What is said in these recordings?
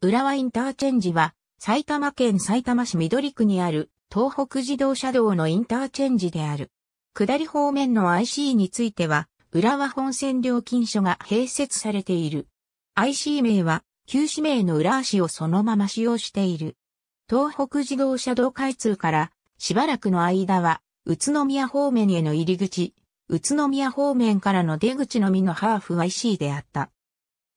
浦和インターチェンジは、埼玉県埼玉市緑区にある東北自動車道のインターチェンジである。下り方面の IC については、浦和本線料金所が併設されている。IC 名は、旧市名の浦和市をそのまま使用している。東北自動車道開通から、しばらくの間は、宇都宮方面への入り口、宇都宮方面からの出口のみのハーフ IC であった。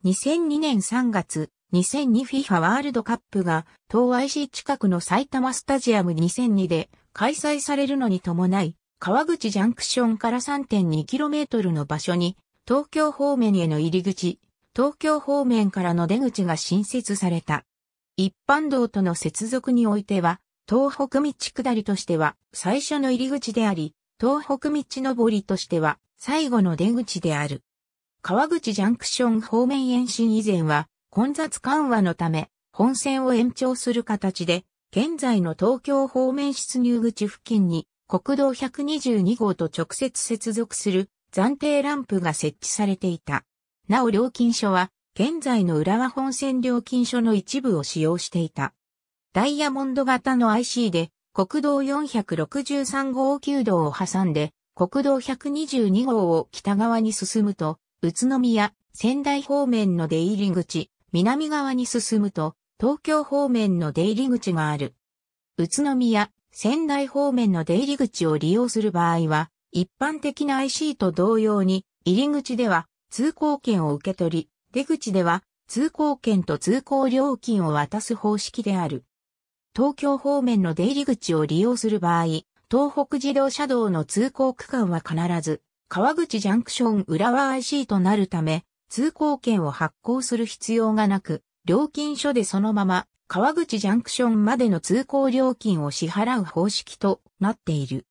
2002年3月、2002FIFA ワールドカップが東 IC 近くの埼玉スタジアム2002で開催されるのに伴い、川口ジャンクションから 3.2km の場所に東京方面への入り口、東京方面からの出口が新設された。一般道との接続においては、東北道下りとしては最初の入り口であり、東北道上りとしては最後の出口である。川口ジャンクション方面延伸以前は、混雑緩和のため、本線を延長する形で、現在の東京方面出入口付近に国道122号と直接接続する暫定ランプが設置されていた。なお料金所は、現在の浦和本線料金所の一部を使用していた。ダイヤモンド型の IC で、国道463号旧道を挟んで、国道122号を北側に進むと、宇都宮、仙台方面の出入り口、南側に進むと、東京方面の出入り口がある。宇都宮、仙台方面の出入り口を利用する場合は、一般的な IC と同様に、入り口では通行券を受け取り、出口では通行券と通行料金を渡す方式である。東京方面の出入り口を利用する場合、東北自動車道の通行区間は必ず、川口ジャンクション浦和 IC となるため、通行券を発行する必要がなく、料金所でそのまま川口ジャンクションまでの通行料金を支払う方式となっている。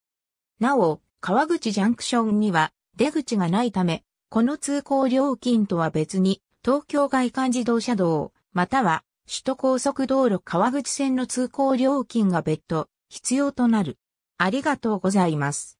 なお、川口ジャンクションには出口がないため、この通行料金とは別に、東京外環自動車道、または首都高速道路川口線の通行料金が別途必要となる。ありがとうございます。